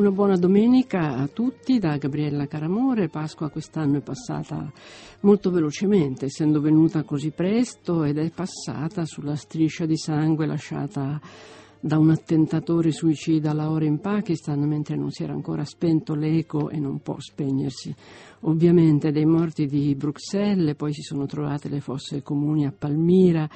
Una buona domenica a tutti da Gabriella Caramore. Pasqua quest'anno è passata molto velocemente, essendo venuta così presto ed è passata sulla striscia di sangue lasciata da un attentatore suicida a Lahore in Pakistan, mentre non si era ancora spento l'eco e non può spegnersi. Ovviamente dei morti di Bruxelles, poi si sono trovate le fosse comuni a Palmira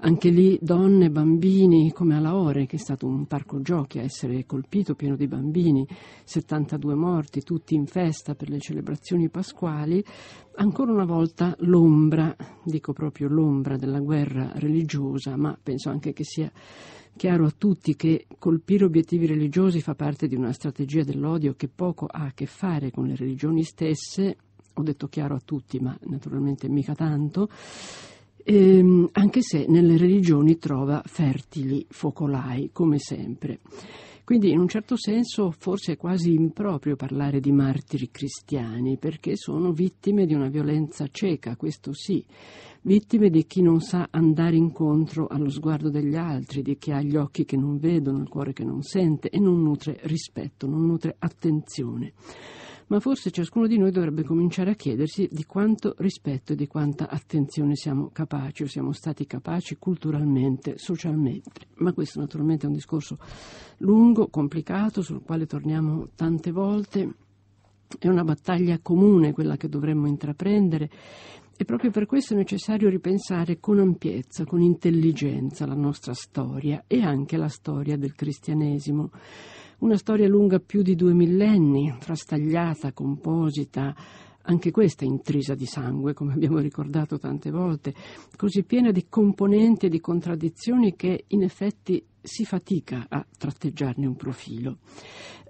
anche lì donne, bambini, come a Lahore, che è stato un parco giochi a essere colpito, pieno di bambini, 72 morti, tutti in festa per le celebrazioni pasquali, ancora una volta l'ombra, dico proprio l'ombra della guerra religiosa, ma penso anche che sia chiaro a tutti che colpire obiettivi religiosi fa parte di una strategia dell'odio che poco ha a che fare con le religioni stesse, ho detto chiaro a tutti, ma naturalmente mica tanto ehm, anche se nelle religioni trova fertili focolai, come sempre. Quindi in un certo senso forse è quasi improprio parlare di martiri cristiani perché sono vittime di una violenza cieca, questo sì, vittime di chi non sa andare incontro allo sguardo degli altri, di chi ha gli occhi che non vedono, il cuore che non sente e non nutre rispetto, non nutre attenzione ma forse ciascuno di noi dovrebbe cominciare a chiedersi di quanto rispetto e di quanta attenzione siamo capaci o siamo stati capaci culturalmente, socialmente. Ma questo naturalmente è un discorso lungo, complicato, sul quale torniamo tante volte. È una battaglia comune quella che dovremmo intraprendere e proprio per questo è necessario ripensare con ampiezza, con intelligenza la nostra storia e anche la storia del cristianesimo. Una storia lunga più di due millenni, frastagliata, composita, anche questa intrisa di sangue, come abbiamo ricordato tante volte, così piena di componenti e di contraddizioni che in effetti si fatica a tratteggiarne un profilo.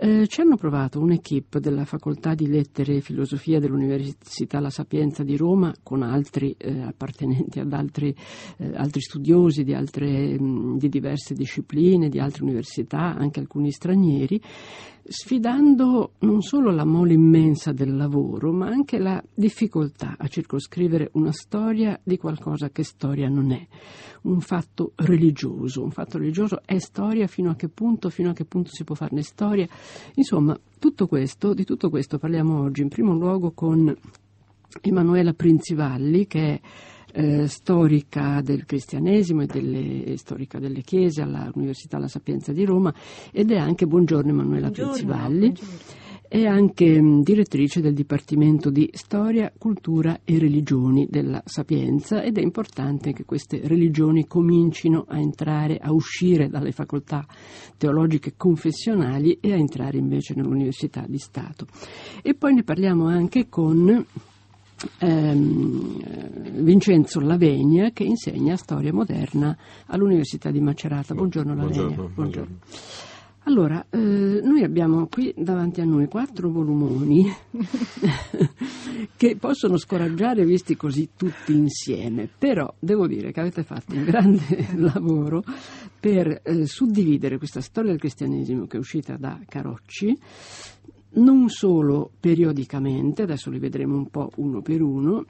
Eh, ci hanno provato un'equipe della Facoltà di Lettere e Filosofia dell'Università La Sapienza di Roma con altri eh, appartenenti ad altri, eh, altri studiosi di, altre, mh, mm, di diverse discipline, di altre università, anche alcuni stranieri, sfidando non solo la mole immensa del lavoro, ma anche la difficoltà a circoscrivere una storia di qualcosa che storia non è, un fatto religioso, un fatto religioso è storia, fino a che punto, fino a che punto si può farne storia. Insomma, tutto questo, di tutto questo parliamo oggi in primo luogo con Emanuela Prinzivalli che è eh, storica del cristianesimo e delle, eh, storica delle chiese all'Università La Sapienza di Roma ed è anche buongiorno Emanuela buongiorno, Prinzivalli. Buongiorno. È anche mm, direttrice del Dipartimento di Storia, Cultura e Religioni della Sapienza ed è importante che queste religioni comincino a entrare, a uscire dalle facoltà teologiche confessionali e a entrare invece nell'Università di Stato. E poi ne parliamo anche con ehm, Vincenzo Lavegna che insegna storia moderna all'Università di Macerata. Buongiorno Lavegna. Buongiorno, buongiorno. buongiorno. Allora, eh, noi abbiamo qui davanti a noi quattro volumoni che possono scoraggiare visti così tutti insieme, però devo dire che avete fatto un grande lavoro per eh, suddividere questa storia del cristianesimo che è uscita da Carocci non solo periodicamente, adesso li vedremo un po' uno per uno,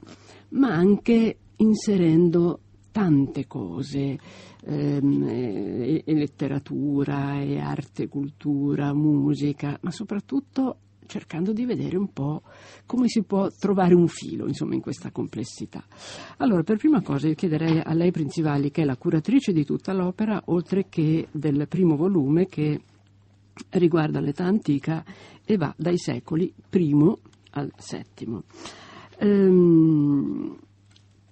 ma anche inserendo tante cose Ehm, e, e letteratura e arte, cultura, musica, ma soprattutto cercando di vedere un po' come si può trovare un filo insomma, in questa complessità. Allora, per prima cosa io chiederei a lei Principali, che è la curatrice di tutta l'opera, oltre che del primo volume che riguarda l'età antica e va dai secoli primo al settimo. Ehm,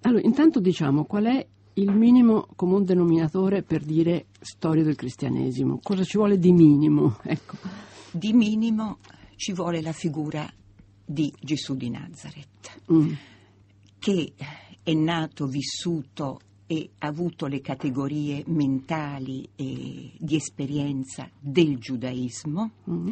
allora, intanto diciamo qual è il minimo comune denominatore per dire storia del cristianesimo. Cosa ci vuole di minimo? Ecco. Di minimo ci vuole la figura di Gesù di Nazareth, mm. che è nato, vissuto e ha avuto le categorie mentali e di esperienza del giudaismo. Mm.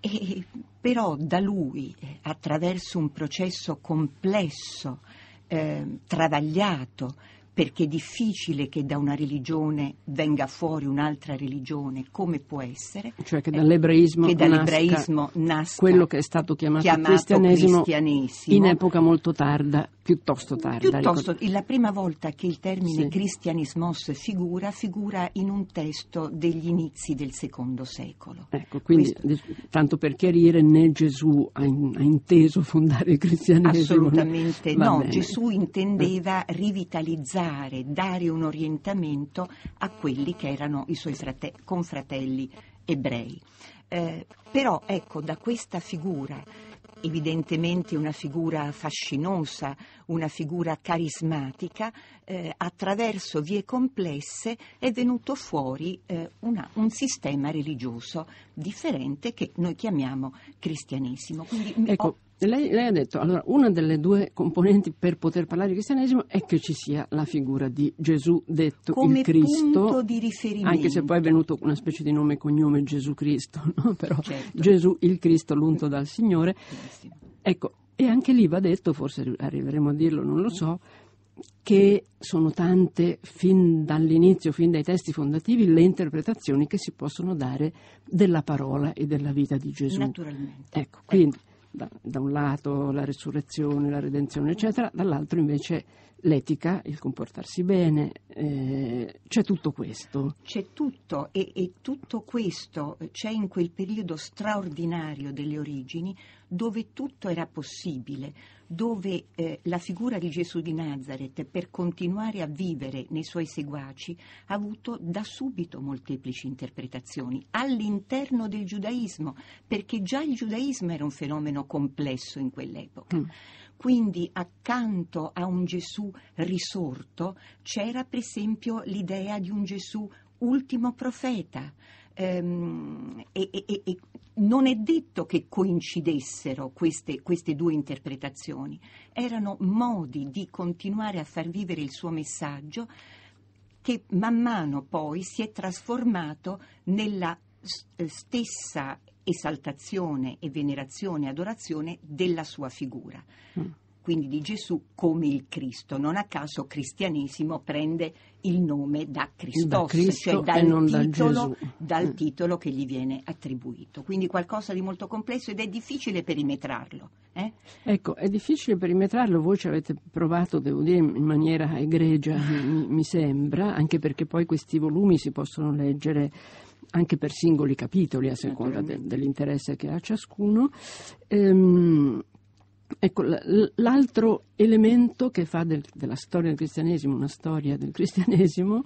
E però da lui, attraverso un processo complesso, eh, travagliato, perché è difficile che da una religione venga fuori un'altra religione, come può essere. Cioè che eh, dall'ebraismo, che dall'ebraismo nasca, nasca quello che è stato chiamato, chiamato cristianesimo, cristianesimo, in epoca molto tarda, piuttosto tarda. Piuttosto, la prima volta che il termine sì. cristianismos figura, figura in un testo degli inizi del secondo secolo. Ecco, quindi Questo... tanto per chiarire, né Gesù ha, in, ha inteso fondare il cristianesimo. Assolutamente no, bene. Gesù intendeva rivitalizzare indirizzare, dare un orientamento a quelli che erano i suoi frate- confratelli ebrei. Eh, però ecco, da questa figura, evidentemente una figura fascinosa, una figura carismatica, eh, attraverso vie complesse è venuto fuori eh, una, un sistema religioso differente che noi chiamiamo cristianesimo. Quindi ecco. ho lei, lei, ha detto, allora, una delle due componenti per poter parlare di cristianesimo è che ci sia la figura di Gesù detto Come il Cristo, anche se poi è venuto una specie di nome e cognome Gesù Cristo, no? però certo. Gesù il Cristo l'unto dal Signore. Ecco, e anche lì va detto, forse arriveremo a dirlo, non lo so, che sono tante fin dall'inizio, fin dai testi fondativi, le interpretazioni che si possono dare della parola e della vita di Gesù. Naturalmente. Ecco, quindi ecco da, da un lato la resurrezione, la redenzione, eccetera, dall'altro invece l'etica, il comportarsi bene, eh, c'è tutto questo. C'è tutto e, e, tutto questo eh, c'è in quel periodo straordinario delle origini dove tutto era possibile, dove eh, la figura di Gesù di Nazareth, per continuare a vivere nei suoi seguaci, ha avuto da subito molteplici interpretazioni all'interno del giudaismo, perché già il giudaismo era un fenomeno complesso in quell'epoca. Mm. Quindi accanto a un Gesù risorto c'era per esempio l'idea di un Gesù ultimo profeta, Ehm, e, e, e, non è detto che coincidessero queste, queste due interpretazioni, erano modi di continuare a far vivere il suo messaggio che man mano poi si è trasformato nella eh, stessa esaltazione e venerazione e adorazione della sua figura. Mm. Quindi di Gesù come il Cristo. Non a caso cristianesimo prende il nome da Cristo, cioè dal titolo, da dal mm. titolo che gli viene attribuito. Quindi qualcosa di molto complesso ed è difficile perimetrarlo. Eh? Ecco, è difficile perimetrarlo, voi ci avete provato, devo dire, in maniera egregia, mi, mi sembra, anche perché poi questi volumi si possono leggere anche per singoli capitoli, a seconda de, dell'interesse che ha ciascuno. Ehm, Ecco, l'altro elemento che fa del, della storia del cristianesimo una storia del cristianesimo,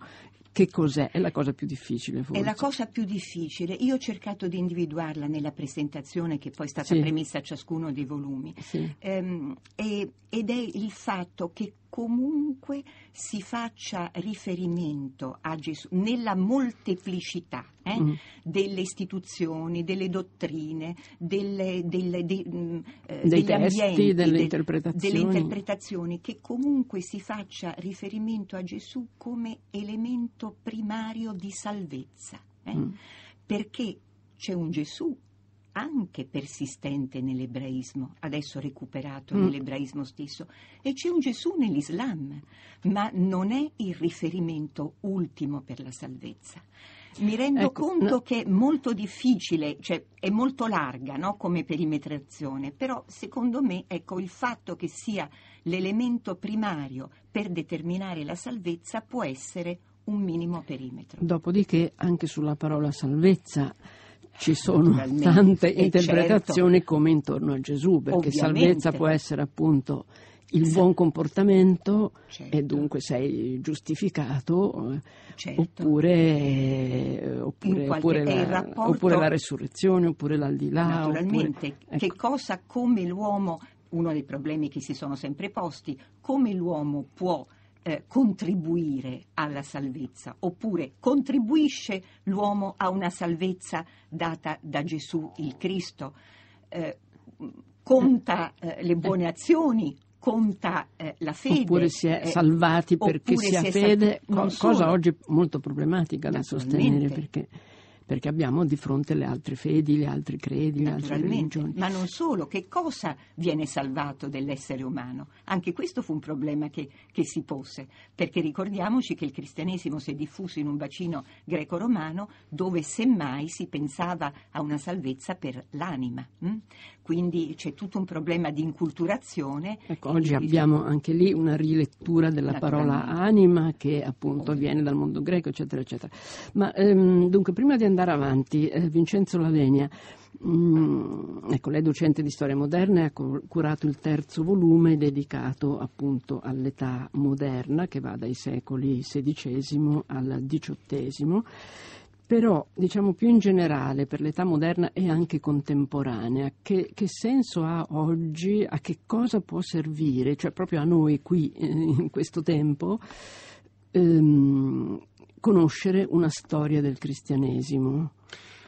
che cos'è? È la cosa più difficile forse. È la cosa più difficile. Io ho cercato di individuarla nella presentazione che poi è stata sì. premessa a ciascuno dei volumi. Sì. Ehm, e, ed è il fatto che comunque si faccia riferimento a Gesù nella molteplicità eh, mm. delle istituzioni, delle dottrine, delle, delle, de, mm, eh, degli testi, ambienti, delle, interpretazioni. delle interpretazioni, che comunque si faccia riferimento a Gesù come elemento primario di salvezza. Eh, mm. Perché c'è un Gesù anche persistente nell'ebraismo, adesso recuperato mm. nell'ebraismo stesso, e c'è un Gesù nell'Islam, ma non è il riferimento ultimo per la salvezza. Mi rendo ecco, conto no. che è molto difficile, cioè è molto larga no, come perimetrazione, però secondo me ecco, il fatto che sia l'elemento primario per determinare la salvezza può essere un minimo perimetro. Dopodiché anche sulla parola salvezza ci sono tante interpretazioni certo. come intorno a Gesù, perché Ovviamente. salvezza può essere appunto il buon comportamento certo. e dunque sei giustificato eh, certo. oppure, oppure, qualche, oppure, la, rapporto, oppure, la, resurrezione oppure l'aldilà naturalmente oppure, che ecco. cosa come l'uomo uno dei problemi che si sono sempre posti come l'uomo può eh, contribuire alla salvezza, oppure contribuisce l'uomo a una salvezza data da Gesù il Cristo, eh, conta eh, le buone azioni, conta eh, la fede. Oppure si è eh, salvati perché si ha fede, sal- cosa oggi molto problematica da sostenere perché perché abbiamo di fronte le altre fedi, le altre credi, le altre religioni. Ma non solo, che cosa viene salvato dell'essere umano? Anche questo fu un problema che, che si pose, perché ricordiamoci che il cristianesimo si è diffuso in un bacino greco-romano dove semmai si pensava a una salvezza per l'anima. Hm? quindi c'è tutto un problema di inculturazione. Ecco, oggi di... abbiamo anche lì una rilettura della parola anima che appunto viene dal mondo greco, eccetera, eccetera. Ma ehm, dunque, prima di andare avanti, eh, Vincenzo Lavenia. Mm, ecco, lei è docente di storia moderna e ha curato il terzo volume dedicato appunto all'età moderna che va dai secoli XVI al XVIII. Però, diciamo più in generale, per l'età moderna e anche contemporanea, che, che, senso ha oggi, a che cosa può servire, cioè proprio a noi qui eh, in questo tempo, ehm, conoscere una storia del cristianesimo?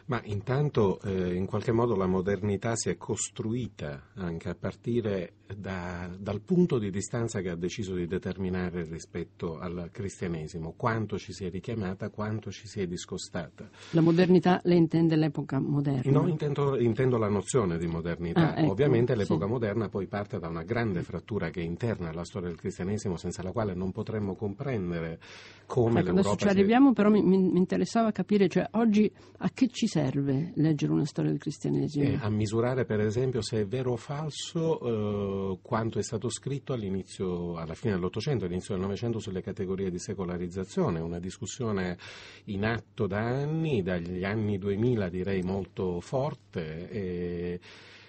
Ma intanto eh, in qualche modo la modernità si è costruita anche a partire da, dal punto di distanza che ha deciso di determinare rispetto al cristianesimo, quanto ci si è richiamata, quanto ci si è discostata. La modernità le intende l'epoca moderna? No, intendo, intendo la nozione di modernità. Ah, ecco, Ovviamente l'epoca sì. moderna poi parte da una grande frattura che è interna alla storia del cristianesimo, senza la quale non potremmo comprendere come ecco, l'Europa... Adesso ci arriviamo, è... però mi, mi, interessava capire, cioè, oggi a che ci serve leggere una storia del cristianesimo? Eh, a misurare per esempio se è vero o falso... Eh, quanto è stato scritto alla fine dell'Ottocento, all'inizio del Novecento sulle categorie di secolarizzazione, una discussione in atto da anni, dagli anni 2000 direi molto forte. E,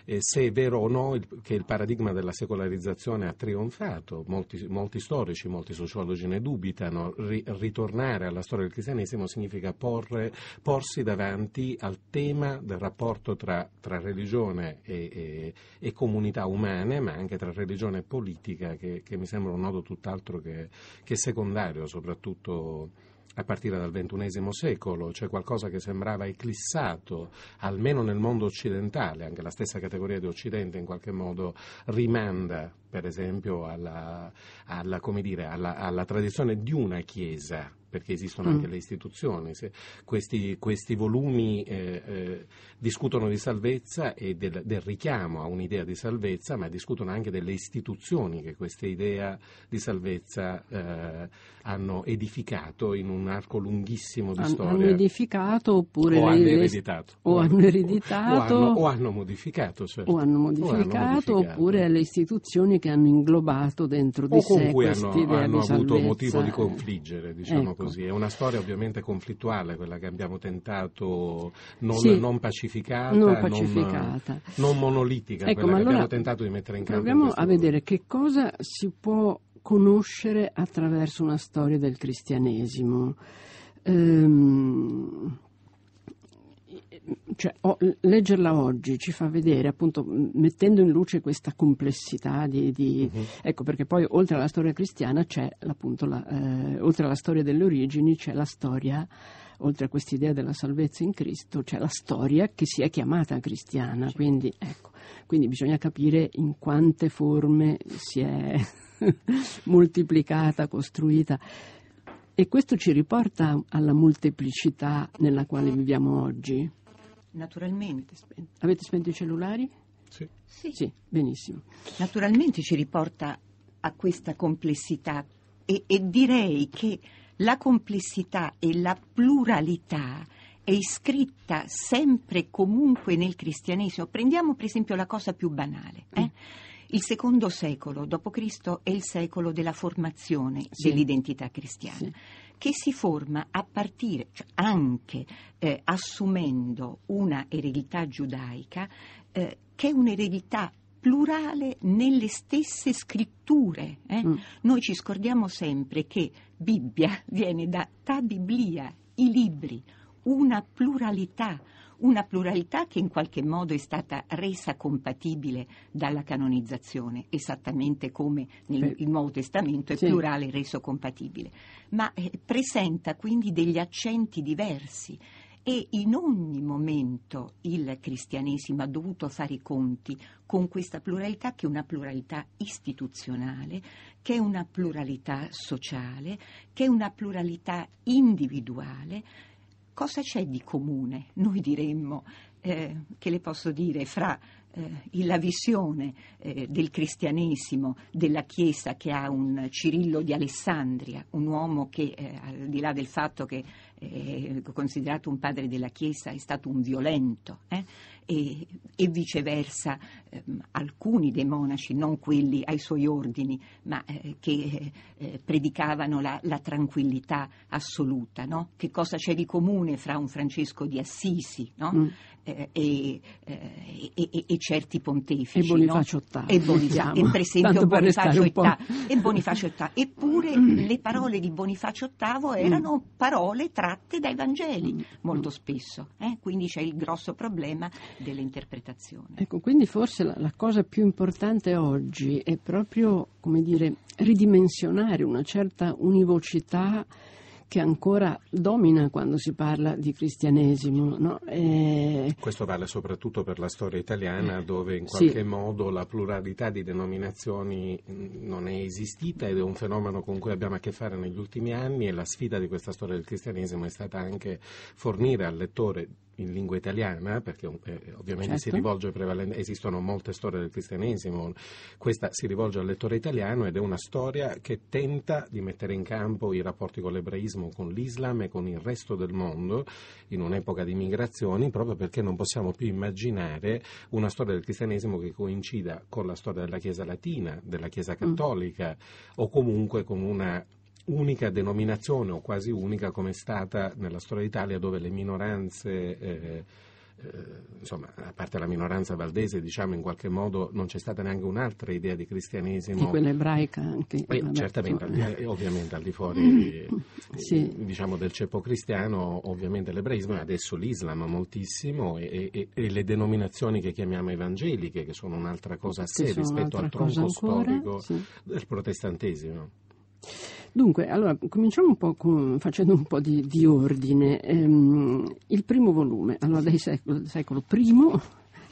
eh, se è vero o no il, che il paradigma della secolarizzazione ha trionfato. Molti, molti storici, molti sociologi ne dubitano. Ri, ritornare alla storia del cristianesimo significa porre, porsi davanti al tema del rapporto tra, tra religione e, e, e, comunità umane, ma anche tra religione e politica, che, che mi sembra un nodo tutt'altro che, che secondario, soprattutto a partire dal XXI secolo, c'è cioè qualcosa che sembrava eclissato, almeno nel mondo occidentale, anche la stessa categoria di Occidente in qualche modo rimanda per esempio alla, alla, dire, alla, alla tradizione di una Chiesa perché esistono mm. anche le istituzioni, questi, questi volumi eh, eh, discutono di salvezza e del, del, richiamo a un'idea di salvezza, ma discutono anche delle istituzioni che questa idea di salvezza eh, hanno edificato in un arco lunghissimo di An- storia. Hanno edificato oppure... O hanno ereditato. O, hanno ereditato. O hanno, o hanno modificato, certo. O hanno modificato, o hanno modificato oppure le istituzioni che hanno inglobato dentro di sé questa idea di salvezza. O con cui hanno avuto motivo di confliggere, diciamo ecco. Ecco. così. È una storia ovviamente conflittuale quella che abbiamo tentato non, sì, non pacificata, non, pacificata. Non, non, monolitica, ecco, quella che allora abbiamo tentato di mettere in campo. Proviamo in a vedere che cosa si può conoscere attraverso una storia del cristianesimo. Ehm, cioè, oh, leggerla oggi ci fa vedere, appunto, mettendo in luce questa complessità di, di... Uh-huh. ecco perché poi oltre alla storia cristiana c'è appunto la, eh, oltre alla storia delle origini c'è la storia oltre a quest'idea della salvezza in Cristo, c'è la storia che si è chiamata cristiana, certo. quindi, ecco, quindi bisogna capire in quante forme si è moltiplicata, costruita. E questo ci riporta alla molteplicità nella quale viviamo oggi. Naturalmente. Avete spento i cellulari? Sì. sì. Sì, benissimo. Naturalmente ci riporta a questa complessità e, e direi che la complessità e la pluralità è iscritta sempre e comunque nel cristianesimo. Prendiamo per esempio la cosa più banale. Eh? Mm. Il secondo secolo d.C. è il secolo della formazione sì. dell'identità cristiana. Sì che si forma a partire, cioè anche eh, assumendo una eredità giudaica eh, che è un'eredità plurale nelle stesse scritture. Eh? Mm. Noi ci scordiamo sempre che Bibbia viene da ta Biblia, i libri, una pluralità una pluralità che in qualche modo è stata resa compatibile dalla canonizzazione, esattamente come nel sì. Nuovo Testamento è sì. plurale reso compatibile, ma eh, presenta quindi degli accenti diversi e in ogni momento il cristianesimo ha dovuto fare i conti con questa pluralità che è una pluralità istituzionale, che è una pluralità sociale, che è una pluralità individuale cosa c'è di comune, noi diremmo, eh, che le posso dire, fra eh, la visione eh, del cristianesimo, della Chiesa che ha un Cirillo di Alessandria, un uomo che eh, al di là del fatto che è eh, considerato un padre della Chiesa è stato un violento, eh, e, e viceversa ehm, alcuni dei monaci, non quelli ai suoi ordini, ma eh, che eh, eh, predicavano la, la, tranquillità assoluta. No? Che cosa c'è di comune fra un Francesco di Assisi no? mm. eh, e, eh, e, certi pontefici? E Bonifacio VIII. Diciamo. E, per esempio Bonifacio VIII, e Bonifacio VIII. Eppure mm. le parole di Bonifacio VIII mm. erano mm. parole tratte dai Vangeli mm. molto spesso. Eh? Quindi c'è il grosso problema dell'interpretazione. Ecco, quindi forse la, la cosa più importante oggi è proprio, come dire, ridimensionare una certa univocità che ancora domina quando si parla di cristianesimo. No? E... Questo vale soprattutto per la storia italiana eh, dove in qualche sì. modo la pluralità di denominazioni mm, non è esistita ed è un fenomeno con cui abbiamo a che fare negli ultimi anni e la sfida di questa storia del cristianesimo è stata anche fornire al lettore in lingua italiana, perché eh, ovviamente certo. si rivolge prevalentemente, esistono molte storie del cristianesimo, questa si rivolge al lettore italiano ed è una storia che tenta di mettere in campo i rapporti con l'ebraismo, con l'Islam e con il resto del mondo in un'epoca di migrazioni, proprio perché non possiamo più immaginare una storia del cristianesimo che coincida con la storia della Chiesa latina, della Chiesa mm. cattolica mm. o comunque con una unica denominazione o quasi unica come è stata nella storia d'Italia dove le minoranze eh, eh, insomma, a parte la minoranza valdese, diciamo in qualche modo non c'è stata neanche un'altra idea di cristianesimo. Di quella ebraica anche. Eh, vabbè, certamente, eh. eh. ovviamente al di fuori mm. eh, sì. diciamo, del ceppo cristiano, ovviamente l'ebraismo e adesso l'Islam moltissimo e, e, e, le denominazioni che chiamiamo evangeliche, che sono un'altra cosa a sé rispetto al tronco ancora, storico sì. del protestantesimo. Dunque, allora, cominciamo un po' con, facendo un po' di, di ordine. Ehm, il primo volume, allora, del secolo, secolo I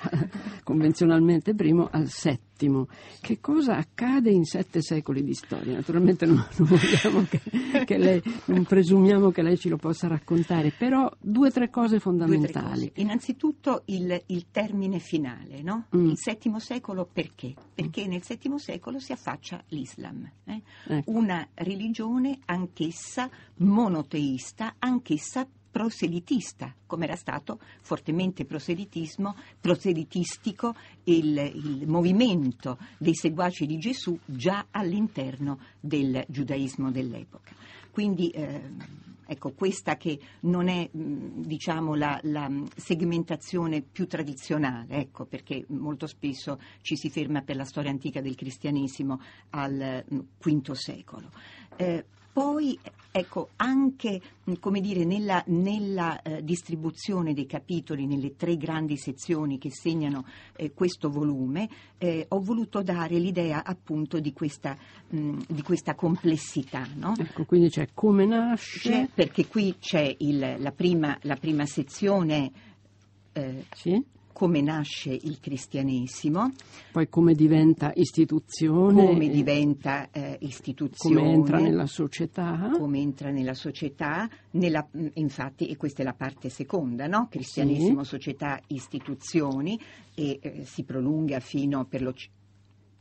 convenzionalmente primo al settimo. Che cosa accade in sette secoli di storia? Naturalmente non, non, che, che lei, non presumiamo che lei ci lo possa raccontare, però due o tre cose fondamentali. Tre cose. Innanzitutto il, il, termine finale, no? mm. il settimo secolo perché? Perché mm. nel settimo secolo si affaccia l'Islam, eh? ecco. una religione anch'essa monoteista, anch'essa proselitista, come era stato fortemente proselitismo, proselitistico il, il movimento dei seguaci di Gesù già all'interno del giudaismo dell'epoca. Quindi eh, Ecco, questa che non è mm, diciamo, la, la, segmentazione più tradizionale, ecco, perché molto spesso ci si ferma per la storia antica del cristianesimo al V mm, secolo. Eh, poi Ecco, anche mm, come dire, nella, nella eh, distribuzione dei capitoli, nelle tre grandi sezioni che segnano eh, questo volume, eh, ho voluto dare l'idea appunto di questa, mh, mm, di questa complessità. No? Ecco, quindi c'è come nasce. C'è, perché qui c'è il, la, prima, la, prima, sezione. Eh, sì come nasce il cristianesimo. Poi come diventa istituzione. Come diventa eh, istituzione. Come entra nella società. Come entra nella società, nella, mm, infatti, e questa è la parte seconda, no? Cristianesimo, sì. società, istituzioni, e eh, si prolunga fino per lo...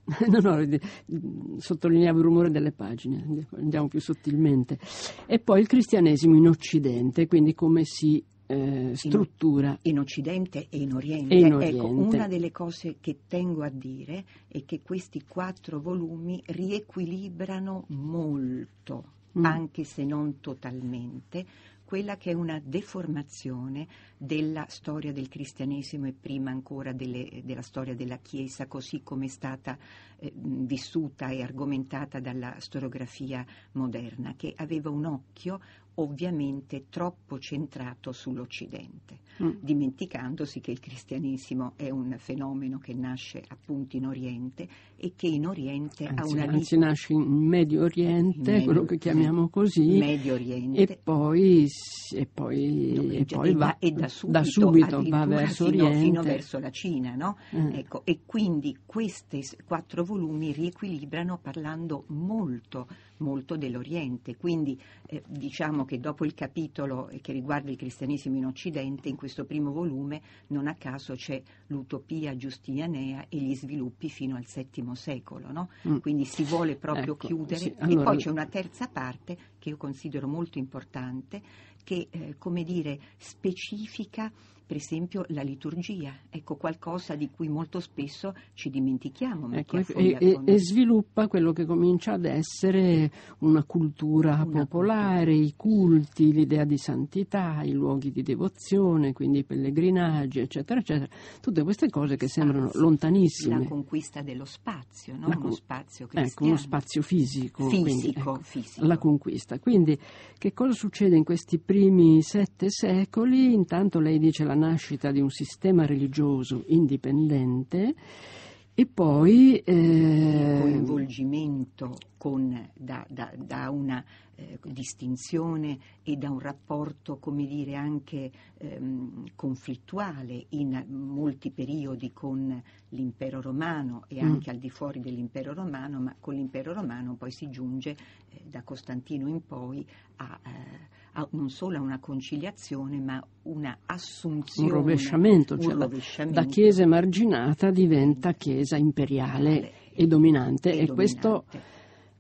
No, no, mm, sottolineavo il rumore delle pagine, andiamo più sottilmente. E poi il cristianesimo in Occidente, quindi come si eh, struttura. In, in, Occidente e in Oriente. in ecco, Oriente. Ecco, una delle cose che tengo a dire è che questi quattro volumi riequilibrano molto, mm. anche se non totalmente, quella che è una deformazione della storia del cristianesimo e prima ancora delle, della storia della Chiesa, così come è stata eh, vissuta e argomentata dalla storiografia moderna, che aveva un occhio, ovviamente troppo centrato sull'Occidente, mm. dimenticandosi che il cristianesimo è un fenomeno che nasce appunto in Oriente e che in Oriente anzi, ha una vita... Anzi nasce in Medio Oriente, in Medio, quello che chiamiamo così, e poi, e poi, no, e poi e va, e da subito, da subito va verso fino, Oriente. Fino verso la Cina, no? Mm. Ecco, e quindi questi quattro volumi riequilibrano parlando molto molto dell'Oriente. Quindi eh, diciamo che dopo il capitolo eh, che riguarda il cristianesimo in Occidente, in questo primo volume non a caso c'è l'utopia giustinianea e gli sviluppi fino al VII secolo. No? Mm. Quindi si vuole proprio ecco, chiudere. Sì, allora... E poi c'è una terza parte che io considero molto importante che eh, come dire, specifica per esempio la liturgia, ecco qualcosa di cui molto spesso ci dimentichiamo. Ecco, e, e, e, sviluppa quello che comincia ad essere una cultura una popolare, cultura. i culti, l'idea di santità, i luoghi di devozione, quindi i pellegrinaggi, eccetera, eccetera. Tutte queste cose che spazio. sembrano lontanissime. La conquista dello spazio, no? con... uno spazio cristiano. Ecco, uno spazio fisico. Fisico, quindi, ecco, fisico. La conquista. Quindi che cosa succede in questi primi sette secoli? Intanto lei dice la nascita di un sistema religioso indipendente e poi... Eh, coinvolgimento con, da, da, da una eh, distinzione e da un rapporto, come dire, anche ehm, conflittuale in molti periodi con l'impero romano e mm. anche mm. al di fuori dell'impero romano, ma con l'impero romano poi si giunge eh, da Costantino in poi a... Eh, a, non solo a una conciliazione ma una assunzione. Un rovesciamento, un cioè rovesciamento. da chiesa emarginata diventa chiesa imperiale e dominante e, e dominante. questo...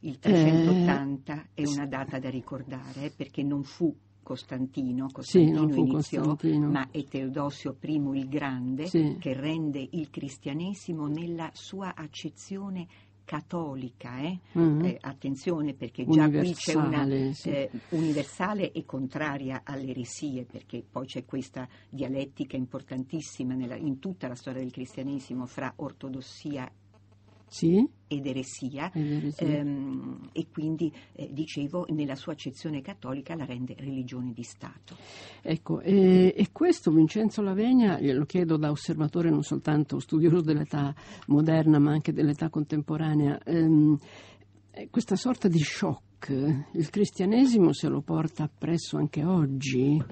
Il 380 eh, è una data da ricordare eh, perché non fu Costantino, Costantino sì, iniziò, Costantino. ma è Teodosio I il Grande sì. che rende il cristianesimo nella sua accezione cattolica, eh? Mm-hmm. Eh, attenzione perché già universale, qui c'è una sì. eh, universale e contraria alle eresie, perché poi c'è questa dialettica importantissima nella, in tutta la storia del cristianesimo fra ortodossia sì. ed eresia, ed eresia. Ehm, e quindi eh, dicevo nella sua accezione cattolica la rende religione di Stato. Ecco, e, eh, e questo Vincenzo Lavegna, glielo chiedo da osservatore non soltanto studioso dell'età moderna ma anche dell'età contemporanea, ehm, eh, questa sorta di shock, il cristianesimo se lo porta appresso anche oggi?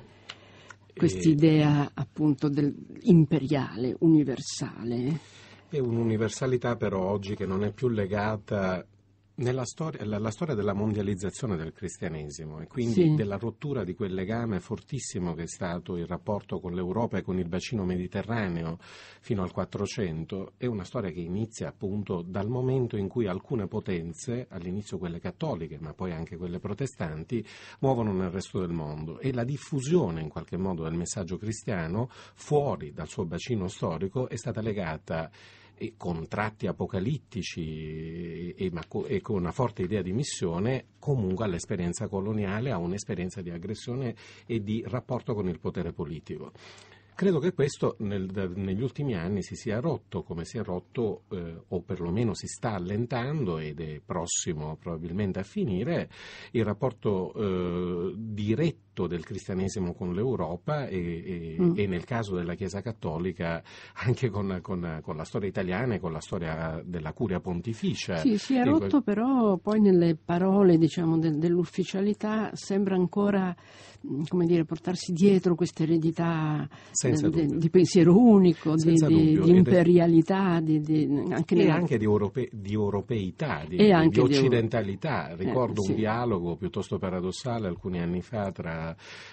Quest'idea eh. appunto del, imperiale, universale? È un'universalità però oggi che non è più legata nella storia, la, storia della mondializzazione del cristianesimo e quindi sì. della rottura di quel legame fortissimo che è stato il rapporto con l'Europa e con il bacino mediterraneo fino al 400 è una storia che inizia appunto dal momento in cui alcune potenze, all'inizio quelle cattoliche ma poi anche quelle protestanti, muovono nel resto del mondo e la diffusione in qualche modo del messaggio cristiano fuori dal suo bacino storico è stata legata e con tratti apocalittici e, e, con una forte idea di missione, comunque all'esperienza coloniale, a un'esperienza di aggressione e di rapporto con il potere politico. Credo che questo nel, negli ultimi anni si sia rotto come si è rotto eh, o perlomeno si sta allentando ed è prossimo probabilmente a finire il rapporto eh, diretto contatto del cristianesimo con l'Europa e, e, mm. e nel caso della Chiesa Cattolica anche con, con, con, la storia italiana e con la storia della curia pontificia. Sì, si è rotto quel... però poi nelle parole diciamo, de, dell'ufficialità sembra ancora mm, dire, portarsi dietro questa eredità eh, di, di pensiero unico, di, di, di, imperialità, anche e anche di, europe, europeità, di, occidentalità. Ricordo eh, sì. un dialogo piuttosto paradossale alcuni anni fa tra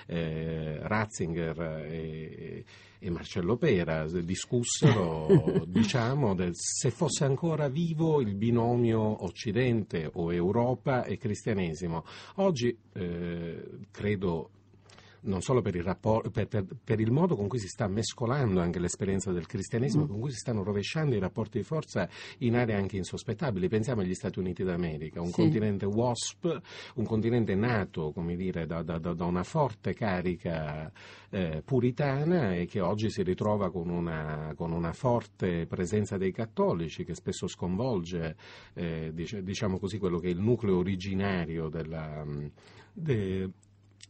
eh, Ratzinger e, e, Marcello Pera, discussero diciamo, del, se fosse ancora vivo il binomio Occidente o Europa e cristianesimo. Oggi eh, credo non solo per il, rapporto, per, per, per il, modo con cui si sta mescolando anche l'esperienza del cristianesimo, mm. con cui si stanno rovesciando i rapporti di forza in aree anche insospettabili. Pensiamo agli Stati Uniti d'America, un sì. continente WASP, un continente nato dire, da, da, da, una forte carica eh, puritana e che oggi si ritrova con una, con una, forte presenza dei cattolici che spesso sconvolge eh, dic- diciamo così, quello che è il nucleo originario della. Mm, de,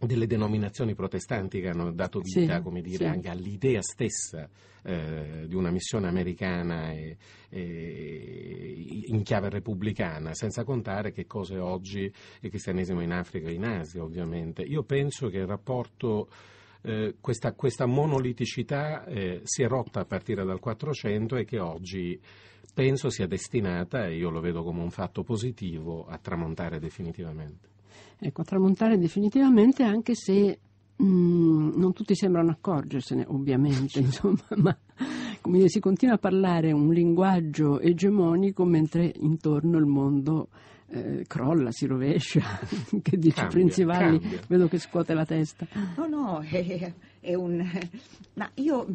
delle denominazioni protestanti che hanno dato vita, sì, come dire, sì. anche all'idea stessa eh, di una missione americana e, e in chiave repubblicana, senza contare che cose oggi il cristianesimo in Africa e in Asia, ovviamente. Io penso che il rapporto eh, questa, questa, monoliticità eh, si è rotta a partire dal 400 e che oggi penso sia destinata, e io lo vedo come un fatto positivo, a tramontare definitivamente. Ecco, tramontare definitivamente anche se mh, mm, non tutti sembrano accorgersene, ovviamente, insomma, ma come dire, si continua a parlare un linguaggio egemonico mentre intorno il mondo eh, crolla, si rovescia, che dice cambia, Prinzivalli, cambia. vedo che scuote la testa. No, no, è, è un... Ma io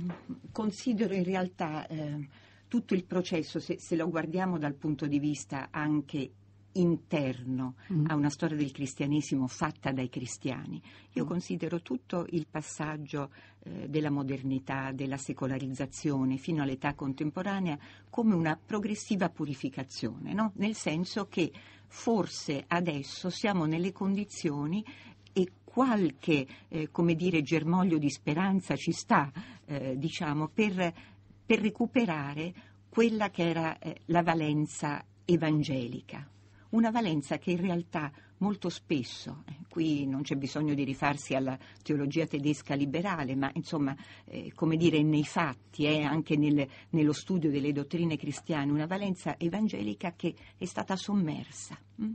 considero in realtà... Eh, tutto il processo, se, se lo guardiamo dal punto di vista anche interno mm. a una storia del cristianesimo fatta dai cristiani. Io mm. considero tutto il passaggio eh, della modernità, della secolarizzazione fino all'età contemporanea come una progressiva purificazione, no? nel senso che forse adesso siamo nelle condizioni e qualche eh, come dire, germoglio di speranza ci sta eh, diciamo, per, per, recuperare quella che era eh, la valenza evangelica una valenza che in realtà molto spesso, eh, qui non c'è bisogno di rifarsi alla teologia tedesca liberale, ma insomma, eh, come dire, nei fatti, eh, anche nel, nello studio delle dottrine cristiane, una valenza evangelica che è stata sommersa. Mh? Mm.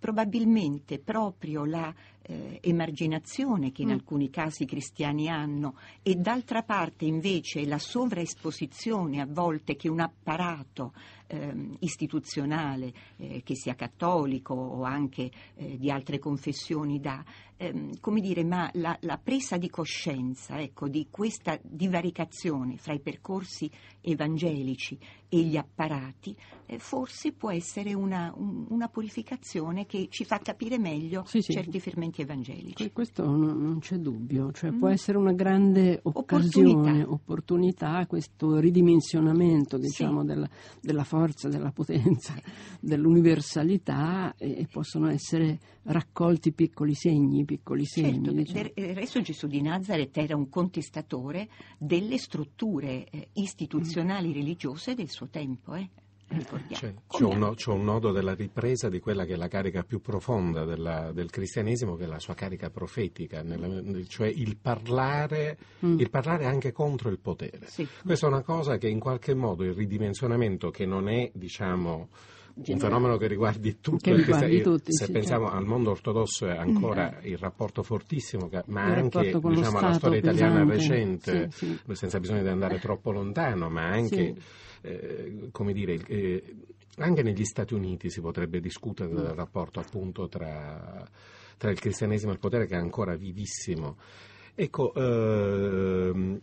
probabilmente proprio la eh, emarginazione che in mm. alcuni casi i cristiani hanno e d'altra parte invece la sovraesposizione a volte che un apparato ehm, istituzionale, eh, che sia cattolico o anche eh, di altre confessioni, dà, ehm, come dire, ma la, la presa di coscienza ecco, di questa divaricazione fra i percorsi evangelici e gli apparati eh, forse può essere una, un, una, purificazione che ci fa capire meglio sì, sì. certi fermenti evangelici. Questo non, non c'è dubbio, cioè, mm. può essere una grande occasione, opportunità, opportunità questo ridimensionamento diciamo, sì. della, della, forza, della potenza, dell'universalità e, e possono essere raccolti piccoli segni piccoli segni. Certo, diciamo. del eh, resto Gesù di Nazareth era un contestatore delle strutture eh, istituzionali mm. religiose del suo tempo. Eh? Cioè, c'è, un, c'è, un, nodo della ripresa di quella che è la carica più profonda della, del cristianesimo, che è la sua carica profetica, nella, cioè il parlare, mm. il parlare, anche contro il potere. Sì. Questa è una cosa che in qualche modo il ridimensionamento, che non è diciamo, generale. Un fenomeno che riguardi tutto. Che riguardi se, tutti, se sì, pensiamo certo. al mondo ortodosso è ancora mm, eh. il rapporto fortissimo, ma il anche diciamo, alla storia italiana recente, sì, sì. senza bisogno di andare eh. troppo lontano, ma anche, eh, come dire, eh, anche negli Stati Uniti si potrebbe discutere del mm. rapporto appunto tra, tra il cristianesimo e il potere che è ancora vivissimo. Ecco, ehm,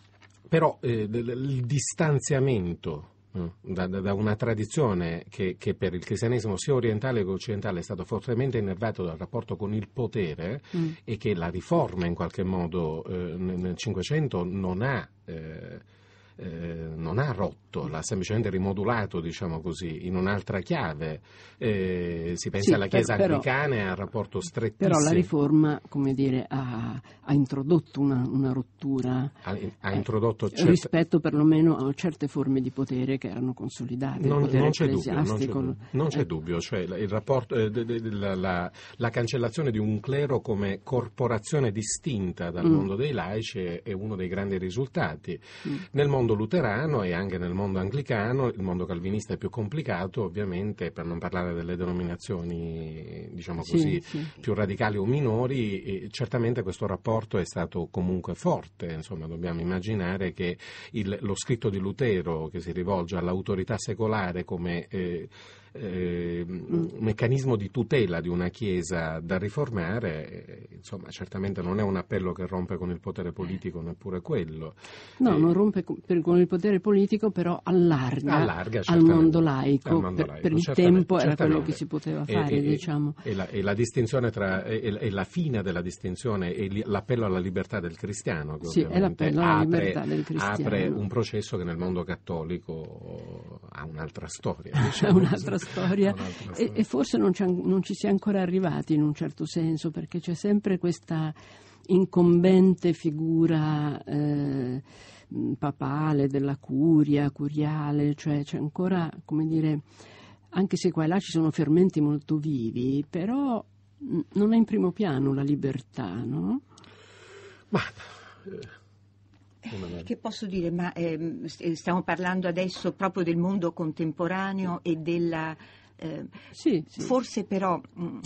però eh, il distanziamento Mm. da, da, una tradizione che, che, per il cristianesimo sia orientale che occidentale è stato fortemente innervato dal rapporto con il potere mm. e che la riforma in qualche modo eh, nel, nel Cinquecento non ha... Eh, eh, non ha rotto, l'ha semplicemente rimodulato, diciamo così, in un'altra chiave. Eh, si pensa sì, alla Chiesa però, anglicana al rapporto strettissimo. Però la riforma, come dire, ha, ha introdotto una, una, rottura. Ha, ha eh, introdotto eh, certe... rispetto perlomeno a certe forme di potere che erano consolidate. Non, non c'è dubbio, non c'è, non c'è eh. dubbio cioè, rapporto, eh, la, la, la, cancellazione di un clero come corporazione distinta dal mm. mondo dei laici è, è uno dei grandi risultati. Mm. Nel mondo mondo luterano e anche nel mondo anglicano, il mondo calvinista è più complicato ovviamente, per non parlare delle denominazioni diciamo così, sì, sì. più radicali o minori, certamente questo rapporto è stato comunque forte, insomma dobbiamo immaginare che il, lo scritto di Lutero che si rivolge all'autorità secolare come... Eh, eh, meccanismo di tutela di una Chiesa da riformare, eh, insomma, certamente non è un appello che rompe con il potere politico, neppure quello. No, eh, non rompe con il potere politico, però allarga, allarga al mondo laico. Al mondo laico per, per il tempo era certamente. quello che si poteva fare, e, diciamo. e, la, e, la, distinzione tra, e, e la fine della distinzione e l'appello alla libertà del cristiano, che sì, è l'appello alla apre, libertà del cristiano. apre un processo che nel mondo cattolico ha un'altra storia. Diciamo. un'altra storia e, e, forse non ci, non ci si è ancora arrivati in un certo senso perché c'è sempre questa incombente figura eh, papale della curia, curiale, cioè c'è ancora, come dire, anche se qua e là ci sono fermenti molto vivi, però non è in primo piano la libertà, no? Ma... Eh che posso dire? Ma ehm, eh, stiamo parlando adesso proprio del mondo contemporaneo e della... Eh, sì, sì. Forse però... Mh, mm,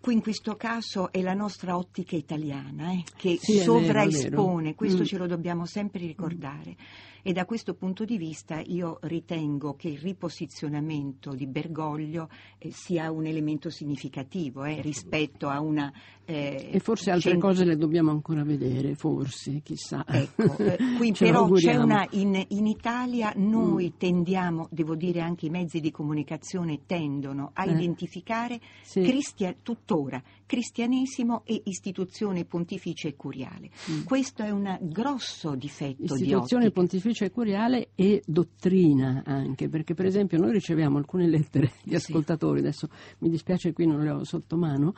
qui in questo caso è la nostra ottica italiana eh, che sì, sovraespone, vero, questo mm. ce lo dobbiamo sempre mm. ricordare. Mm. E da questo punto di vista io ritengo che il riposizionamento di Bergoglio eh, sia un elemento significativo eh, rispetto a una eh, e forse altre cent... cose le dobbiamo ancora vedere, forse, chissà. Ecco, eh, però c'è una, in, in, Italia noi mm. tendiamo, devo dire anche i mezzi di comunicazione tendono a eh. identificare sì. Cristia, tuttora cristianesimo e istituzione pontificia e curiale. Mm. Questo è un grosso difetto istituzione di Istituzione pontificia e curiale e dottrina anche, perché per esempio noi riceviamo alcune lettere di ascoltatori, sì. adesso mi dispiace qui non le ho sotto mano,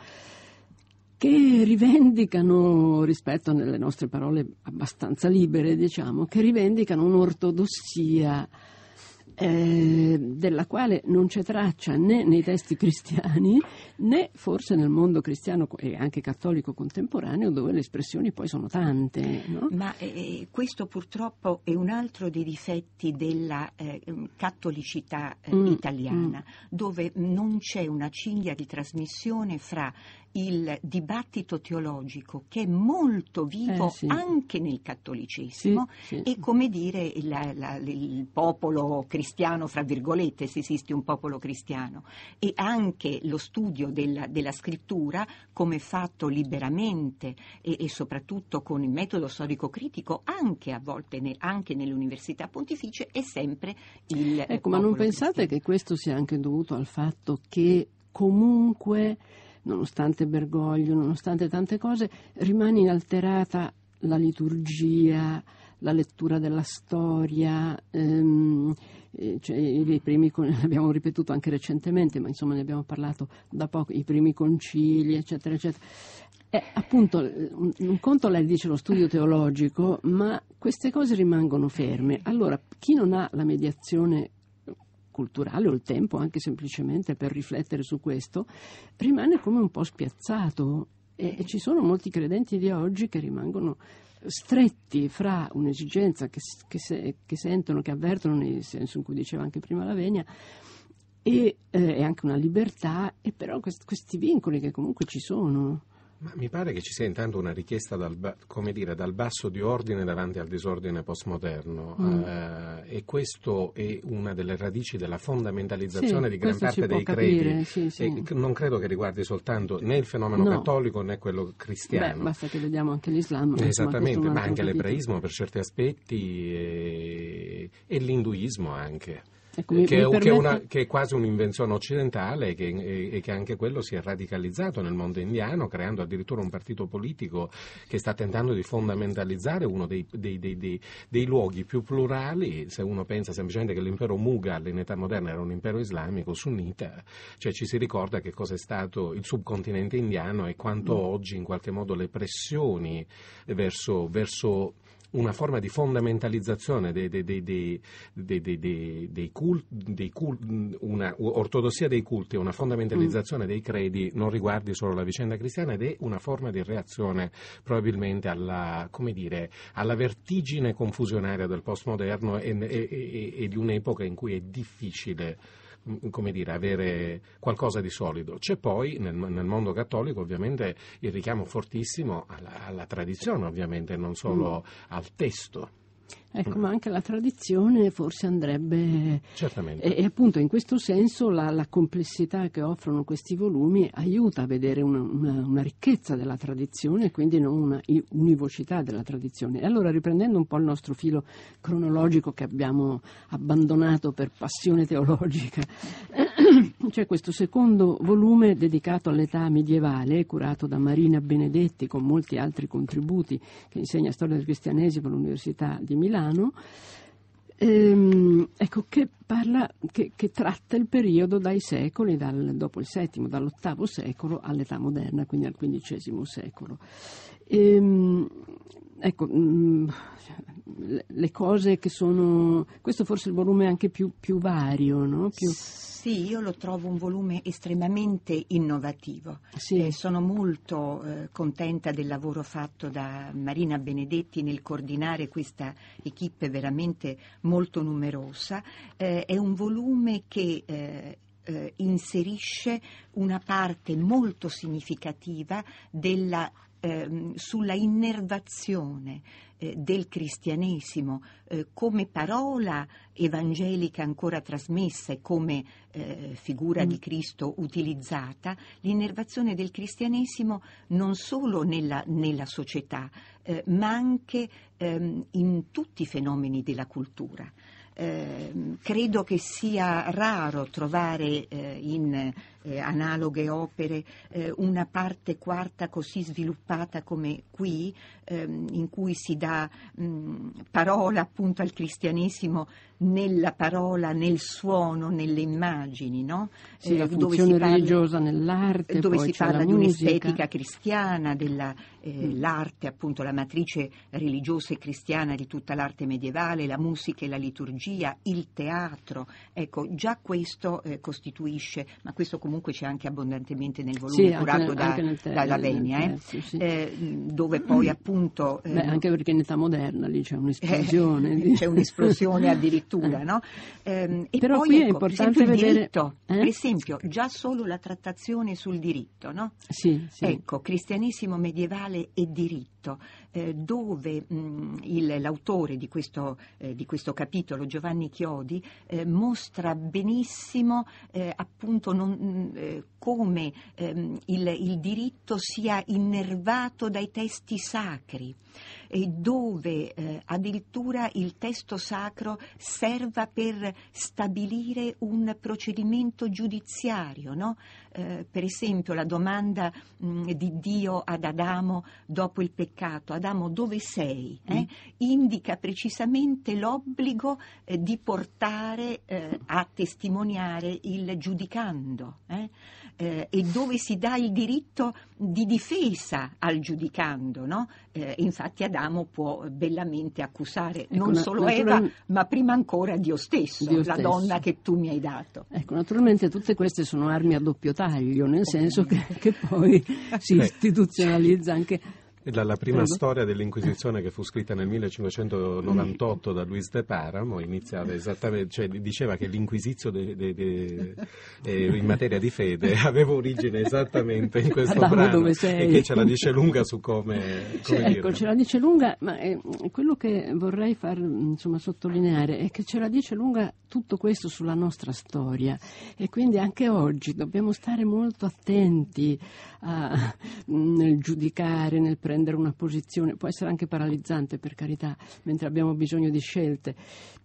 che rivendicano, rispetto alle nostre parole abbastanza libere, diciamo, che rivendicano un'ortodossia eh, della quale non c'è traccia né nei testi cristiani né forse nel mondo cristiano e anche cattolico contemporaneo dove le espressioni poi sono tante. No? Ma eh, eh questo purtroppo è un altro dei difetti della eh, cattolicità eh, mm, italiana, mm. dove non c'è una cinghia di trasmissione fra il dibattito teologico che è molto vivo eh, sì. anche nel cattolicesimo sì, sì. e come dire il, la, il, popolo cristiano, fra virgolette, se esiste un popolo cristiano e anche lo studio della, della scrittura come fatto liberamente e, e, soprattutto con il metodo storico-critico anche a volte ne, anche nell'università pontificia è sempre il... Ecco, ma non pensate cristiano. che questo sia anche dovuto al fatto che comunque nonostante Bergoglio, nonostante tante cose, rimane inalterata la liturgia, la lettura della storia, ehm, eh, cioè, i primi, l'abbiamo ripetuto anche recentemente, ma insomma ne abbiamo parlato da poco, i primi concili, eccetera, eccetera. Eh, appunto, un conto lei dice lo studio teologico, ma queste cose rimangono ferme. Allora, chi non ha la mediazione culturale o il tempo anche semplicemente per riflettere su questo, rimane come un po' spiazzato e, e ci sono molti credenti di oggi che rimangono stretti fra un'esigenza che, che, se, che sentono, che avvertono nel senso in cui diceva anche prima la Venia, e, eh, anche una libertà, e però quest- questi vincoli che comunque ci sono. Ma mi pare che ci sia intanto una richiesta dal, dire, dal basso di ordine davanti al disordine postmoderno mm. eh, e questo è una delle radici della fondamentalizzazione sì, di gran parte dei capire, credi. Sì, sì. non credo che riguardi soltanto né il fenomeno no. cattolico né quello cristiano. Beh, basta che vediamo anche l'Islam. Esattamente, ma anche capito. l'ebraismo per certi aspetti e, e l'induismo anche. Ecco, mi, che, mi permette... che, una, che, è quasi un'invenzione occidentale che, e, e, che anche quello si è radicalizzato nel mondo indiano, creando addirittura un partito politico che sta tentando di fondamentalizzare uno dei, dei, dei, dei luoghi più plurali. Se uno pensa semplicemente che l'impero Mughal in età moderna era un impero islamico sunnita, cioè ci si ricorda che cosa è stato il subcontinente indiano e quanto mm. oggi in qualche modo le pressioni verso, verso una forma di fondamentalizzazione dei, dei, dei, cult, dei cult, una ortodossia dei culti, una fondamentalizzazione mm. dei credi non riguardi solo la vicenda cristiana ed è una forma di reazione probabilmente alla, dire, alla vertigine confusionaria del postmoderno e, e, e, e di un'epoca in cui è difficile come dire, avere qualcosa di solido. C'è poi nel, nel mondo cattolico ovviamente il richiamo fortissimo alla, alla tradizione, ovviamente, non solo mm. al testo. Ecco, mm. ma anche la tradizione forse andrebbe... Certamente. E, e appunto in questo senso la, la, complessità che offrono questi volumi aiuta a vedere una, una, una ricchezza della tradizione e quindi non una univocità della tradizione. E allora riprendendo un po' il nostro filo cronologico che abbiamo abbandonato per passione teologica, c'è questo secondo volume dedicato all'età medievale, curato da Marina Benedetti con molti altri contributi che insegna storia del cristianesimo all'Università di Milano Milano, ehm, ecco, che, parla, che, che, tratta il periodo dai secoli, dal, dopo il VII, dall'VIII secolo all'età moderna, quindi al XV secolo. Ehm, Ecco, mm, le cose che sono... Questo forse è il volume anche più, più vario, no? Più... Sì, io lo trovo un volume estremamente innovativo. Sì. Eh, sono molto eh, contenta del lavoro fatto da Marina Benedetti nel coordinare questa equipe veramente molto numerosa. Eh, è un volume che eh, eh, inserisce una parte molto significativa della ehm, sulla innervazione eh, del cristianesimo eh, come parola evangelica ancora trasmessa e come eh, figura di mm. Cristo utilizzata, l'innervazione del cristianesimo non solo nella, nella società, ma anche ehm, in tutti i fenomeni della cultura. Eh, credo che sia raro trovare eh, in eh, analoghe opere, eh, una parte quarta così sviluppata come qui, ehm, in cui si dà mh, parola appunto al cristianesimo nella parola, nel suono, nelle immagini, no? Sì, la eh, funzione parla, religiosa nell'arte, dove si parla di un'estetica cristiana, dell'arte, eh, mm. appunto la matrice religiosa e cristiana di tutta l'arte medievale, la musica e la liturgia, il teatro, ecco, già questo eh, costituisce, ma questo comunque comunque c'è anche abbondantemente nel volume sì, curato anche, nel te- dalla Venia, eh? terzo, sì. eh, dove poi mm. appunto... Eh, Beh, anche perché in età moderna lì c'è un'esplosione. Di... Eh, c'è un'esplosione addirittura, eh. no? Ehm, Però poi, qui ecco, è importante vedere... Il diritto, Per esempio, già solo la trattazione sul diritto, no? Sì, sì. Ecco, cristianesimo medievale e diritto Egitto, eh, dove mh, mm, il, l'autore di questo, eh, di questo, capitolo, Giovanni Chiodi, eh, mostra benissimo eh, appunto non, mm, eh, come ehm, il, il diritto sia innervato dai testi sacri e dove eh, addirittura il testo sacro serva per stabilire un procedimento giudiziario, no? eh, per esempio la domanda mh, mm, di Dio ad Adamo dopo il peccato, Adamo dove sei? Eh? Mm. Indica precisamente l'obbligo eh, di portare eh, a testimoniare il giudicando. Eh? eh, e dove si dà il diritto di difesa al giudicando. No? Eh, infatti Adamo può bellamente accusare ecco, non solo Eva, ma prima ancora Dio stesso, Dio la stesso. donna che tu mi hai dato. Ecco, naturalmente tutte queste sono armi a doppio taglio, nel senso che, che poi si istituzionalizza anche la, prima Prego. storia dell'Inquisizione che fu scritta nel 1598 da Luis de Paramo iniziava esattamente, cioè diceva che l'inquisizio de, de, de, eh, in materia di fede aveva origine esattamente in questo Adamo, brano e che ce la dice lunga su come, come cioè, Ecco, ce la dice lunga, ma eh, quello che vorrei far insomma, sottolineare è che ce la dice lunga tutto questo sulla nostra storia e quindi anche oggi dobbiamo stare molto attenti a, nel giudicare, nel prendere prendere una posizione, può essere anche paralizzante per carità, mentre abbiamo bisogno di scelte,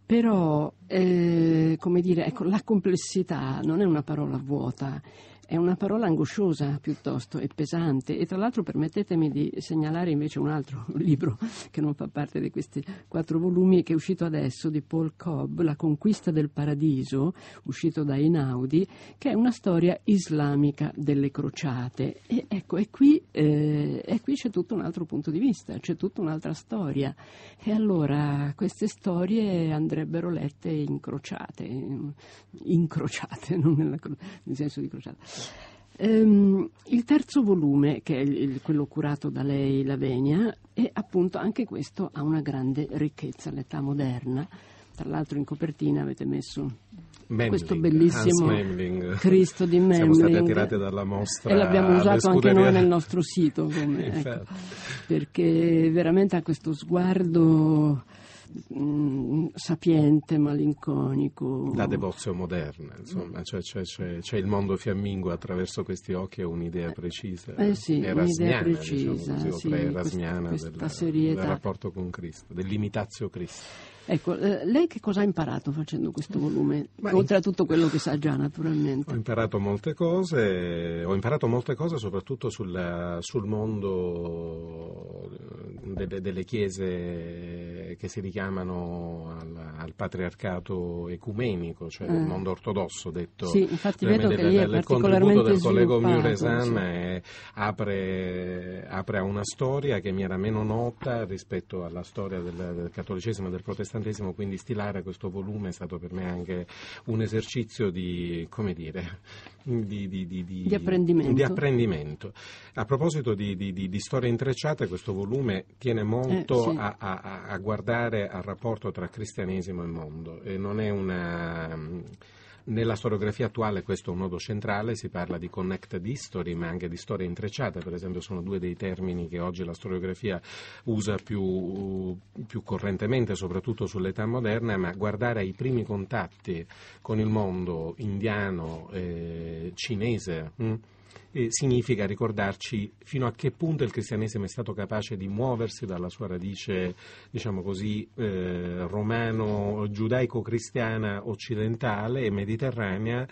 però eh, come dire, ecco, la complessità non è una parola vuota, è una parola angosciosa piuttosto e pesante e tra l'altro permettetemi di segnalare invece un altro libro che non fa parte di questi quattro volumi che è uscito adesso di Paul Cobb, La conquista del paradiso, uscito da Inaudi, che è una storia islamica delle crociate. E, ecco, e qui, eh, e qui c'è tutto un altro punto di vista, c'è tutta un'altra storia. E allora queste storie andrebbero lette incrociate, incrociate, non nella, nel senso di crociata. Certo. Ehm, il terzo volume, che è il, quello curato da lei, Lavenia, e appunto anche questo ha una grande ricchezza, l'età moderna. Tra l'altro in copertina avete messo Memling, questo bellissimo Cristo di Memling. Siamo stati attirati dalla mostra. E l'abbiamo usato anche noi nel nostro sito, come, ecco, perché veramente ha questo sguardo mh, mm, sapiente, malinconico. La devozione moderna, insomma, cioè, cioè, cioè, cioè, il mondo fiammingo attraverso questi occhi è un'idea precisa. Eh, eh sì, un'idea diciamo, precisa, diciamo, sì, pre-erasmiana questa, questa del, del, rapporto con Cristo, dell'imitazio Cristo. Ecco, eh, lei che cosa ha imparato facendo questo volume? Ma Oltre in... a tutto quello che sa già, naturalmente. Ho imparato molte cose, ho imparato molte cose soprattutto sulla, sul mondo eh, delle, delle chiese che si richiamano al, al patriarcato ecumenico, cioè al eh. mondo ortodosso detto. Sì, infatti vedo che lì è del contributo del collega Muresan sì. Eh, apre, apre, a una storia che mi era meno nota rispetto alla storia del, del cattolicesimo e del protestantesimo, quindi stilare questo volume è stato per me anche un esercizio di, come dire, di, di, di, di apprendimento. apprendimento. A proposito di, storie intrecciate, questo volume tiene molto eh, sì. a, a, a, guardare al rapporto tra cristianesimo e mondo. E non è una nella storiografia attuale questo è un nodo centrale, si parla di connected history ma anche di storie intrecciate, per esempio sono due dei termini che oggi la storiografia usa più, più correntemente, soprattutto sull'età moderna, ma guardare ai primi contatti con il mondo indiano, eh, cinese, mh? Hm, eh, significa ricordarci fino a che punto il cristianesimo è stato capace di muoversi dalla sua radice, diciamo così, eh, romano-giudaico-cristiana occidentale e mediterranea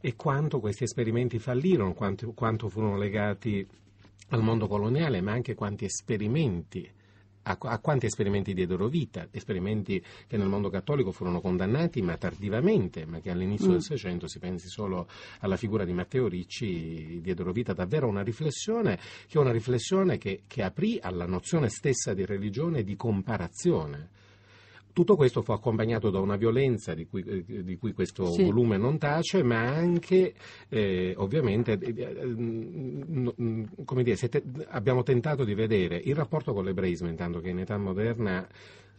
e quanto questi esperimenti fallirono, quanto, quanto furono legati al mondo coloniale, ma anche quanti esperimenti a, a quanti esperimenti diedero vita, esperimenti che nel mondo cattolico furono condannati ma tardivamente, ma che all'inizio mm. del Seicento, si pensi solo alla figura di Matteo Ricci, diedero vita davvero a una riflessione che è una riflessione che, che aprì alla nozione stessa di religione di comparazione tutto questo fu accompagnato da una violenza di cui, di cui questo sì. volume non tace, ma anche eh, ovviamente eh, mm, mm, dire, te, abbiamo tentato di vedere il rapporto con l'ebraismo, intanto che in età moderna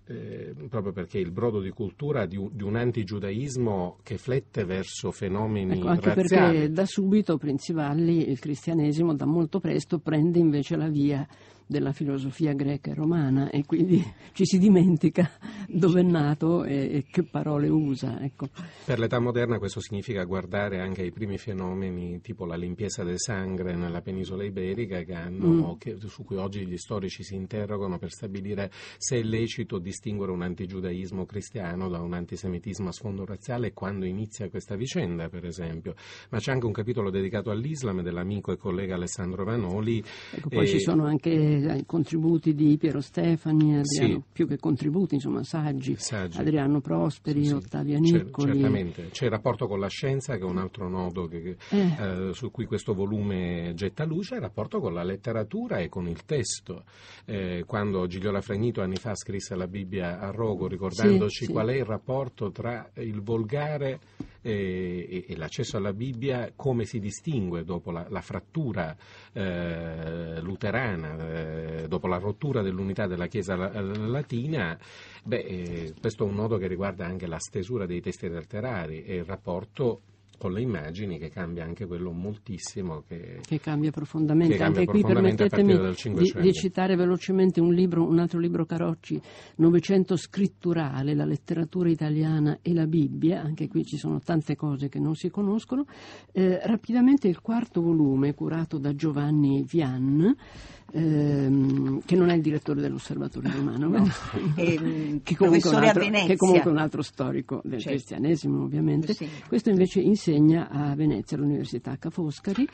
eh, proprio perché il brodo di cultura di, un, di un antigiudaismo che flette verso fenomeni ecco, anche razziali. perché da subito Principalli il cristianesimo da molto presto prende invece la via della filosofia greca e romana e quindi ci si dimentica dove è nato e, e che parole usa. Ecco. Per l'età moderna questo significa guardare anche ai primi fenomeni tipo la limpiezza del sangue nella penisola iberica che hanno, mm. che, su cui oggi gli storici si interrogano per stabilire se è lecito distinguere un antigiudaismo cristiano da un antisemitismo a sfondo razziale e quando inizia questa vicenda per esempio. Ma c'è anche un capitolo dedicato all'Islam dell'amico e collega Alessandro Vanoli. Ecco, poi e... ci sono anche eh, contributi di Piero Stefani, Adriano, sì. più che contributi, insomma, saggi, saggi. Adriano Prosperi, sì, Ottavia Niccoli. certamente, c'è il rapporto con la scienza che è un altro nodo che, eh. Eh, su cui questo volume getta luce, il rapporto con la letteratura e con il testo. Eh, quando Gigliola Fregnito anni fa scrisse la Bibbia a Rogo ricordandoci sì, qual è il rapporto tra il volgare eh, e, e l'accesso alla Bibbia come si distingue dopo la, la frattura eh, luterana, eh, dopo la rottura dell'unità della Chiesa latina, beh, eh, questo è un nodo che riguarda anche la stesura dei testi letterari e il rapporto con le immagini che cambia anche quello moltissimo. Che, che cambia profondamente. Che cambia anche qui permettetemi di, di, citare velocemente un, libro, un altro libro Carocci, Novecento scritturale, la letteratura italiana e la Bibbia, anche qui ci sono tante cose che non si conoscono. Eh, rapidamente il quarto volume, curato da Giovanni Vian, ehm, che non è il direttore dell'Osservatorio Romano, no. Mm, che, comunque altro, che, comunque è un altro storico del cioè. cristianesimo ovviamente, sì. questo invece insegna a Venezia all'Università Ca' Foscari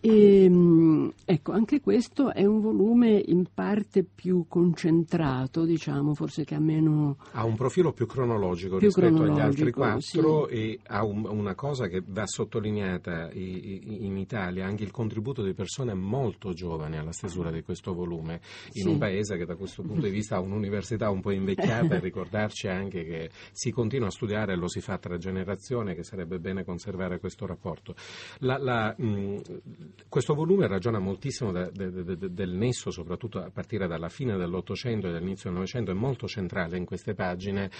e, ehm, ecco, anche questo è un volume in parte più concentrato, diciamo, forse che ha meno... Ha un profilo più cronologico più rispetto cronologico, agli altri quattro sì. e ha un, una cosa che va sottolineata in Italia, anche il contributo di persone molto giovani alla stesura di questo volume, in sì. un paese che da questo punto di vista ha un'università un po' invecchiata e ricordarci anche che si continua a studiare e lo si fa tra generazioni, che sarebbe bene conservare questo rapporto. La, la, mh, questo volume ragiona moltissimo de, de, de, del nesso, soprattutto a partire dalla fine dell'Ottocento e dall'inizio del Novecento, è molto centrale in queste pagine.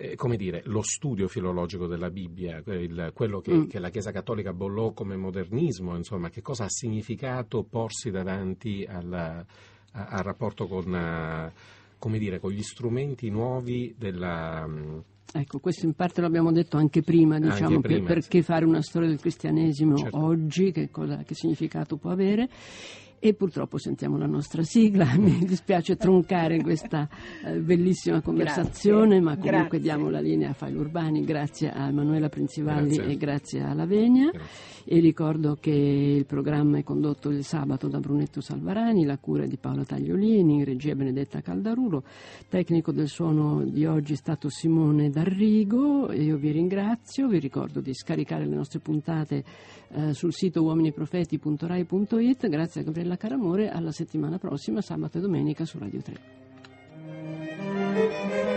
Eh, come dire, lo studio filologico della Bibbia, eh, il, quello che, mm. che, la Chiesa Cattolica bollò come modernismo, insomma, che cosa ha significato porsi davanti alla, a, al rapporto con, eh, dire, con, gli strumenti nuovi della mm, Ecco, questo in parte l'abbiamo detto anche prima, diciamo, anche prima, perché fare una storia del cristianesimo certo. oggi, che, cosa, che significato può avere. E purtroppo sentiamo la nostra sigla, mi dispiace troncare questa eh, bellissima conversazione, grazie, ma comunque grazie. diamo la linea a File Urbani, grazie a Emanuela Prinzivalli grazie. e grazie a Lavenia. E ricordo che il programma è condotto il sabato da Brunetto Salvarani, la cura è di Paola Tagliolini, regia Benedetta Caldarulo. tecnico del suono di oggi è stato Simone D'Arrigo. Io vi ringrazio, vi ricordo di scaricare le nostre puntate eh, sul sito uominiprofeti.rai.it. Grazie a Gabriele Marcella Caramore alla settimana prossima, sabato e domenica su Radio 3.